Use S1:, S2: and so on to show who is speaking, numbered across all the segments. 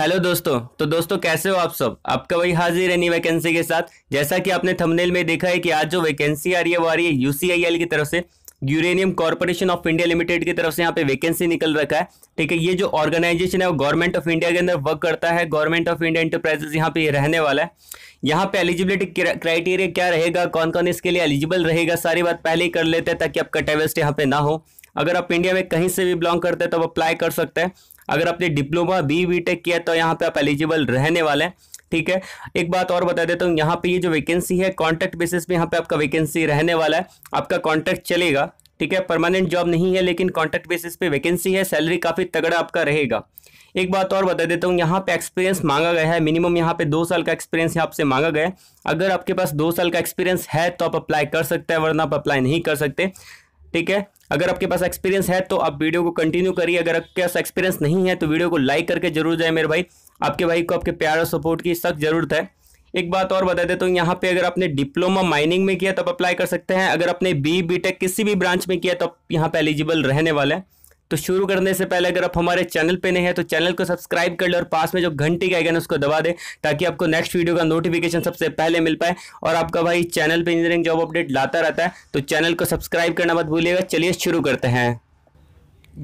S1: hello दोस्तों तो दोस्तों कैसे हो आप सब आपका वही हाजिर है नई वैकेंसी के साथ जैसा कि आपने थंबनेल में देखा है कि आज जो वैकेंसी आ रही है वो आ रही है यूसीआईएल की तरफ से uranium corporation of India limited की तरफ से यहाँ पे वैकेंसी निकल रखा है ठीक है ये जो ऑर्गेनाइजेशन है वो गवर्नमेंट ऑफ इंडिया के अंदर वर्क करता है गवर्नमेंट ऑफ इंडिया इंटरप्राइजेस यहाँ पे रहने वाला है यहाँ पे एलिजिबिलिटी क्राइटेरिया क्या रहेगा कौन कौन इसके लिए एलिजिबल रहेगा सारी बात पहले ही कर लेते हैं ताकि आपका टेवेस्ट e यहाँ पे ना हो अगर आप इंडिया में कहीं से भी बिलोंग करते हैं तो अप्लाई कर सकते हैं अगर आपने डिप्लोमा बी बी टेक किया तो यहाँ पे आप एलिजिबल रहने वाले हैं ठीक है एक बात और बता देता हूँ यहाँ पे ये जो वैकेंसी है कॉन्ट्रैक्ट बेसिस पे यहाँ पे आपका वैकेंसी रहने वाला है आपका कॉन्ट्रैक्ट चलेगा ठीक है परमानेंट जॉब नहीं है लेकिन कॉन्ट्रैक्ट बेसिस पे वैकेंसी है सैलरी काफ़ी तगड़ा आपका रहेगा एक बात और बता देता हूँ यहाँ पे एक्सपीरियंस मांगा गया है मिनिमम यहाँ पे दो साल का एक्सपीरियंस यहाँ आपसे मांगा गया है अगर आपके पास दो साल का एक्सपीरियंस है तो आप अप्लाई कर सकते हैं वरना आप अप्लाई नहीं कर सकते ठीक है अगर आपके पास एक्सपीरियंस है तो आप वीडियो को कंटिन्यू करिए अगर आपके पास एक्सपीरियंस नहीं है तो वीडियो को लाइक करके जरूर जाए मेरे भाई आपके भाई को आपके प्यार और सपोर्ट की सख्त जरूरत है एक बात और बता देता हूँ यहाँ पे अगर आपने डिप्लोमा माइनिंग में किया तब अप्लाई कर सकते हैं अगर आपने बी बी किसी भी ब्रांच में किया तो आप यहाँ पे एलिजिबल रहने वाले हैं तो शुरू करने से पहले अगर आप हमारे चैनल पे नहीं है तो चैनल को सब्सक्राइब कर ले और पास में जो घंटी का आइकन उसको दबा दे ताकि आपको नेक्स्ट वीडियो का नोटिफिकेशन सबसे पहले मिल पाए और आपका भाई चैनल पे इंजीनियरिंग जॉब अपडेट लाता रहता है तो चैनल को सब्सक्राइब करना मत भूलिएगा चलिए शुरू करते हैं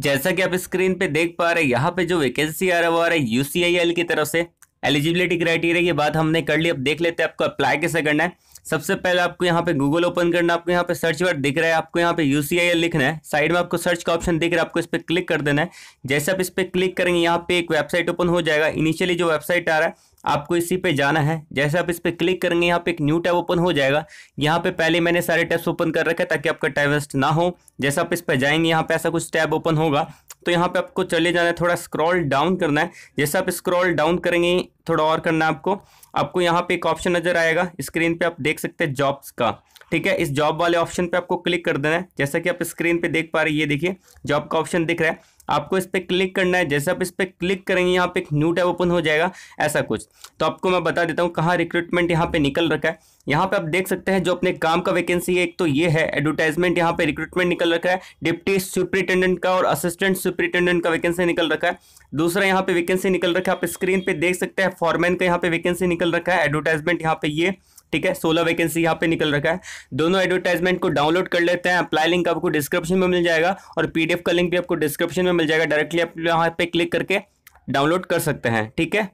S1: जैसा कि आप स्क्रीन पर देख पा रहे यहाँ पे जो वैकेंसी आ रहा है वो आ रहा है यूसीआईएल की तरफ से एलिजिबिलिटी क्राइटेरिया की बात हमने कर ली अब देख लेते हैं आपको अप्लाई कैसे करना है सबसे पहले आपको यहाँ पे गूगल ओपन करना आपको यहाँ पे सर्च वर्ड दिख रहा है आपको यहाँ पे यू लिखना है साइड में आपको सर्च का ऑप्शन दिख रहा है आपको इस पर क्लिक कर देना है जैसे आप इस पर क्लिक करेंगे यहाँ पे एक वेबसाइट ओपन हो जाएगा इनिशियली जो वेबसाइट आ रहा है आपको इसी पे जाना है जैसे आप इस पर क्लिक करेंगे यहाँ पे एक न्यू टैब ओपन हो जाएगा यहाँ पे पहले मैंने सारे टैब्स ओपन कर रखे ताकि आपका टाइम वेस्ट ना हो जैसे आप इस पर जाएंगे यहाँ पे ऐसा कुछ टैब ओपन होगा तो यहाँ पे आपको चले जाना है थोड़ा स्क्रॉल डाउन करना है जैसे आप स्क्रॉल डाउन करेंगे थोड़ा और करना है आपको आपको यहाँ पे एक ऑप्शन नजर आएगा स्क्रीन पे आप देख सकते हैं जॉब्स का ठीक है इस जॉब वाले ऑप्शन पे आपको क्लिक कर देना है जैसा कि आप स्क्रीन पे देख पा रहे हैं ये देखिए जॉब का ऑप्शन दिख रहा है आपको इस पर क्लिक करना है जैसे आप इस पर क्लिक करेंगे यहाँ पे एक न्यू टैब ओपन हो जाएगा ऐसा कुछ तो आपको मैं बता देता हूँ कहाँ रिक्रूटमेंट यहाँ पे निकल रखा है यहाँ पे आप देख सकते हैं जो अपने काम का वैकेंसी है एक तो ये है एडवर्टाइजमेंट यहाँ पे रिक्रूटमेंट निकल रखा है डिप्टी सुप्रिटेंडेंट का और असिस्टेंट सुप्रिटेंडेंट का वैकेंसी निकल रखा है दूसरा यहाँ पे वैकेंसी निकल रखा है आप स्क्रीन पे देख सकते हैं फॉरमैन का यहाँ पे वैकेंसी निकल रखा है एडवर्टाइजमेंट यहाँ पे ये यह ठीक है सोलह वैकेंसी यहाँ पे निकल रखा है दोनों एडवर्टाइजमेंट को डाउनलोड कर लेते हैं अप्लाई लिंक आपको डिस्क्रिप्शन में मिल जाएगा और पीडीएफ का लिंक भी आपको डिस्क्रिप्शन में मिल जाएगा डायरेक्टली आप यहाँ पे क्लिक करके डाउनलोड कर सकते हैं ठीक है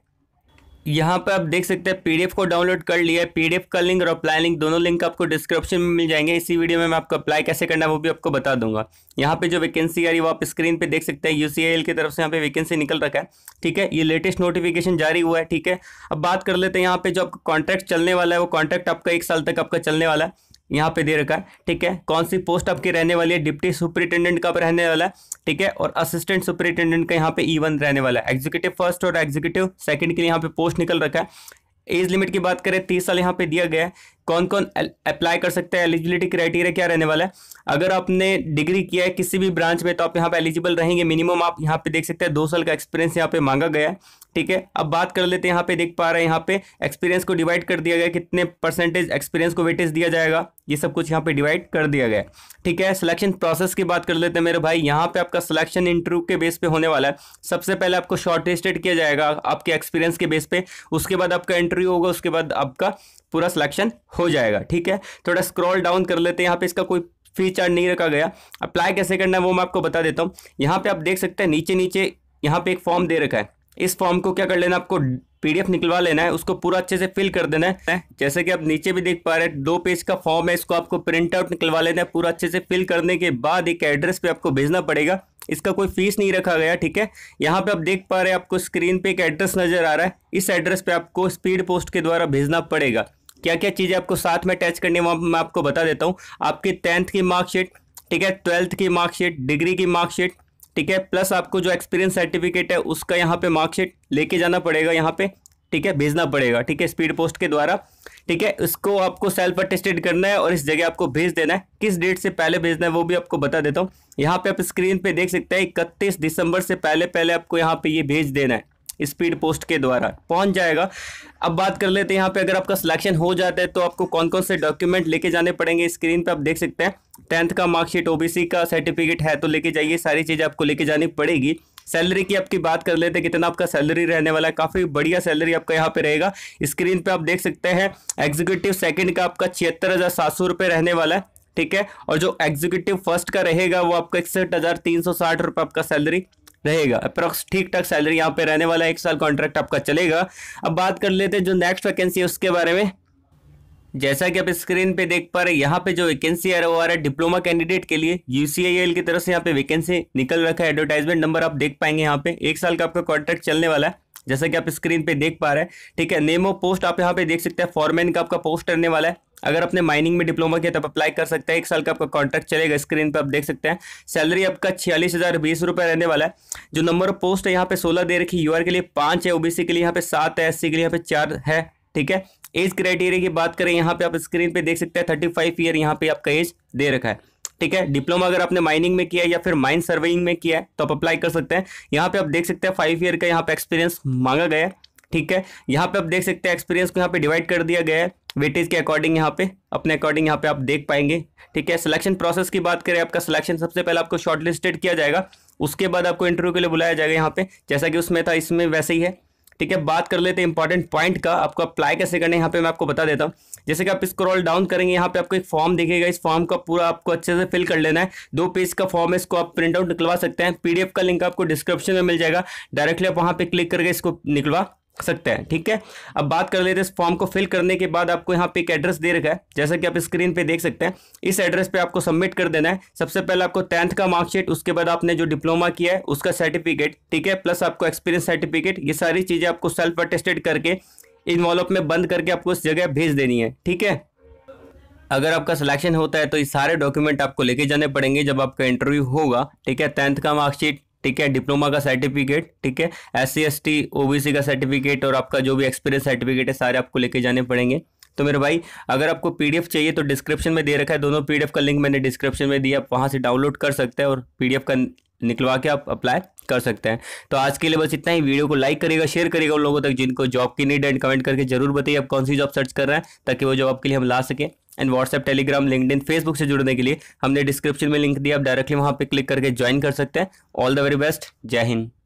S1: यहाँ पर आप देख सकते हैं पीडीएफ को डाउनलोड कर लिया है पीडीएफ का लिंक और अप्लाई लिंक दोनों लिंक आपको डिस्क्रिप्शन में मिल जाएंगे इसी वीडियो में मैं आपको अप्लाई कैसे करना है वो भी आपको बता दूंगा यहाँ पे जो वैकेंसी आ रही है वो आप स्क्रीन पे देख सकते हैं यूसीआईएल की तरफ से यहाँ पे वैकेंसी निकल रखा है ठीक है ये लेटेस्ट नोटिफिकेशन जारी हुआ है ठीक है अब बात कर लेते हैं यहाँ पे जो आपका कॉन्ट्रैक्ट चलने वाला है वो कॉन्ट्रैक्ट आपका एक साल तक आपका चलने वाला है यहाँ पे दे रखा है ठीक है कौन सी पोस्ट आपकी रहने वाली है डिप्टी सुपरिटेंडेंट का रहने वाला है ठीक है और असिस्टेंट सुपरिटेंडेंट का यहाँ पे वन e रहने वाला है एग्जीक्यूटिव फर्स्ट और एग्जीक्यूटिव सेकंड के लिए यहाँ पे पोस्ट निकल रखा है एज लिमिट की बात करें तीस साल यहाँ पे दिया गया है कौन कौन अप्लाई कर सकता है एलिजिबिलिटी क्राइटेरिया क्या रहने वाला है अगर आपने डिग्री किया है किसी भी ब्रांच में तो आप यहाँ पे एलिजिबल रहेंगे मिनिमम आप यहाँ पे देख सकते हैं दो साल का एक्सपीरियंस यहाँ पे मांगा गया है ठीक है अब बात कर लेते हैं यहाँ पे देख पा रहे हैं यहाँ पे एक्सपीरियंस को डिवाइड कर दिया गया कितने परसेंटेज एक्सपीरियंस को वेटेज दिया जाएगा ये सब कुछ यहाँ पे डिवाइड कर दिया गया ठीक है सिलेक्शन प्रोसेस की बात कर लेते हैं मेरे भाई यहाँ पे आपका सिलेक्शन इंटरव्यू के बेस पे होने वाला है सबसे पहले आपको शॉर्ट किया जाएगा आपके एक्सपीरियंस के बेस पे उसके बाद आपका इंटरव्यू होगा उसके बाद आपका पूरा सिलेक्शन हो जाएगा ठीक है थोड़ा स्क्रॉल डाउन कर लेते हैं यहाँ पे इसका कोई फी चार्ज नहीं रखा गया अप्लाई कैसे करना है वो मैं आपको बता देता हूँ यहाँ पे आप देख सकते हैं नीचे नीचे यहाँ पे एक फॉर्म दे रखा है इस फॉर्म को क्या कर लेना आपको पीडीएफ निकलवा लेना है उसको पूरा अच्छे से फिल कर देना है जैसे कि आप नीचे भी देख पा रहे हैं दो पेज का फॉर्म है इसको आपको प्रिंट आउट निकलवा लेना है पूरा अच्छे से फिल करने के बाद एक एड्रेस पे आपको भेजना पड़ेगा इसका कोई फीस नहीं रखा गया ठीक है यहाँ पे आप देख पा रहे हैं आपको स्क्रीन पे एक एड्रेस नजर आ रहा है इस एड्रेस पे आपको स्पीड पोस्ट के द्वारा भेजना पड़ेगा क्या क्या चीज़ें आपको साथ में अटैच करनी है मैं आपको बता देता हूँ आपकी टेंथ की मार्कशीट ठीक है ट्वेल्थ की मार्कशीट डिग्री की मार्कशीट ठीक है प्लस आपको जो एक्सपीरियंस सर्टिफिकेट है उसका यहाँ पे मार्कशीट लेके जाना पड़ेगा यहाँ पे ठीक है भेजना पड़ेगा ठीक है स्पीड पोस्ट के द्वारा ठीक है इसको आपको सेल्फ अटेस्टेड करना है और इस जगह आपको भेज देना है किस डेट से पहले भेजना है वो भी आपको बता देता हूँ यहाँ पे आप स्क्रीन पे देख सकते हैं इकतीस दिसंबर से पहले पहले आपको यहाँ पे ये भेज देना है स्पीड पोस्ट के द्वारा पहुंच जाएगा अब बात कर लेते हैं यहाँ पे अगर आपका सिलेक्शन हो जाता है तो आपको कौन कौन से डॉक्यूमेंट लेके जाने पड़ेंगे स्क्रीन पे आप देख सकते हैं टेंथ का मार्कशीट ओबीसी का सर्टिफिकेट है तो लेके जाइए सारी चीजें आपको लेके जानी पड़ेगी सैलरी की आपकी बात कर लेते हैं कितना आपका सैलरी रहने वाला है काफ़ी बढ़िया सैलरी आपका यहाँ पे रहेगा स्क्रीन पे आप देख सकते हैं एग्जीक्यूटिव सेकंड का आपका छिहत्तर हज़ार सात सौ रहने वाला है ठीक है और जो एग्जीक्यूटिव फर्स्ट का रहेगा वो आपका इकसठ हज़ार तीन सौ साठ आपका सैलरी रहेगा अप्रॉक्स ठीक ठाक सैलरी यहाँ पे रहने वाला एक साल कॉन्ट्रैक्ट आपका चलेगा अब बात कर लेते हैं जो नेक्स्ट वैकेंसी है उसके बारे में जैसा कि आप स्क्रीन पे देख पा रहे यहाँ पे जो वैकेंसी है वो आ रहा है डिप्लोमा कैंडिडेट के लिए यूसीआईएल की तरफ से यहाँ पे वैकेंसी निकल रखा है एडवर्टाइजमेंट नंबर आप देख पाएंगे यहाँ पे एक साल का आपका कॉन्ट्रैक्ट चलने वाला है जैसा कि आप स्क्रीन पे देख पा रहे हैं ठीक है नेमो पोस्ट आप यहाँ पे देख सकते हैं फॉरमैन का आपका पोस्ट रहने वाला है अगर आपने माइनिंग में डिप्लोमा किया तब अप्लाई कर सकते हैं एक साल का आपका कॉन्ट्रैक्ट चलेगा स्क्रीन पर आप देख सकते हैं सैलरी आपका छियालीस हज़ार बीस रुपये रहने वाला है जो नंबर ऑफ पोस्ट है यहाँ पे सोलह दे रखी यू के लिए पाँच है ओबीसी के लिए यहाँ पे सात है एस के लिए यहाँ पे चार है ठीक है एज क्राइटेरिया की बात करें यहाँ पे आप स्क्रीन पे देख सकते हैं थर्टी फाइव ईयर यहाँ पे आपका एज दे रखा है ठीक है डिप्लोमा अगर आपने माइनिंग में किया या फिर माइन सर्वेइंग में किया है तो आप अप्लाई कर सकते हैं यहाँ पे आप देख सकते हैं फाइव ईयर का यहाँ पे एक्सपीरियंस मांगा गया है ठीक है यहाँ पे आप देख सकते हैं एक्सपीरियंस को यहाँ पे डिवाइड कर दिया गया है वेटेज के अकॉर्डिंग यहाँ पे अपने अकॉर्डिंग यहाँ पे आप देख पाएंगे ठीक है सिलेक्शन प्रोसेस की बात करें आपका सिलेक्शन सबसे पहले आपको शॉर्टलिस्टेड किया जाएगा उसके बाद आपको इंटरव्यू के लिए बुलाया जाएगा यहाँ पे जैसा कि उसमें था इसमें वैसे ही है ठीक है बात कर लेते हैं इंपॉर्टेंट पॉइंट का आपको अप्लाई कैसे करना है यहाँ पे मैं आपको बता देता हूँ जैसे कि आप स्क्रॉल डाउन करेंगे यहाँ पे आपको एक फॉर्म दिखेगा इस फॉर्म का पूरा आपको अच्छे से फिल कर लेना है दो पेज का फॉर्म है इसको आप प्रिंट आउट निकलवा सकते हैं पीडीएफ का लिंक आपको डिस्क्रिप्शन में मिल जाएगा डायरेक्टली आप वहाँ पे क्लिक करके इसको निकलवा सकते हैं ठीक है अब बात कर लेते हैं इस फॉर्म को फिल करने के बाद आपको यहाँ पे एक एड्रेस दे रखा है जैसा कि आप स्क्रीन पे देख सकते हैं इस एड्रेस पे आपको सबमिट कर देना है सबसे पहले आपको टेंथ का मार्कशीट उसके बाद आपने जो डिप्लोमा किया है उसका सर्टिफिकेट ठीक है प्लस आपको एक्सपीरियंस सर्टिफिकेट ये सारी चीज़ें आपको सेल्फ अटेस्टेड करके इन्वॉल्व में बंद करके आपको उस जगह भेज देनी है ठीक है अगर आपका सिलेक्शन होता है तो ये सारे डॉक्यूमेंट आपको लेके जाने पड़ेंगे जब आपका इंटरव्यू होगा ठीक है टेंथ का मार्कशीट ठीक है डिप्लोमा का सर्टिफिकेट ठीक है S C S T OBC का सर्टिफिकेट और आपका जो भी एक्सपीरियंस सर्टिफिकेट है सारे आपको लेके जाने पड़ेंगे तो मेरे भाई अगर आपको पीडीएफ चाहिए तो डिस्क्रिप्शन में दे रखा है दोनों पीडीएफ का लिंक मैंने डिस्क्रिप्शन में दिया आप वहाँ से डाउनलोड कर सकते हैं और पीडीएफ का निकलवा के आप अप्लाई कर सकते हैं तो आज के लिए बस इतना ही वीडियो को लाइक करेगा शेयर करेगा उन लोगों तक जिनको जॉब की नीड एंड कमेंट करके जरूर बताइए आप कौन सी जॉब सर्च कर रहे हैं ताकि वो जॉब आपके लिए हम ला सकें एंड व्हाट्सएप टेलीग्राम इन फेसबुक से जुड़ने के लिए हमने डिस्क्रिप्शन में लिंक दिया आप डायरेक्टली वहाँ पर क्लिक करके ज्वाइन कर सकते हैं ऑल द वेरी बेस्ट जय हिंद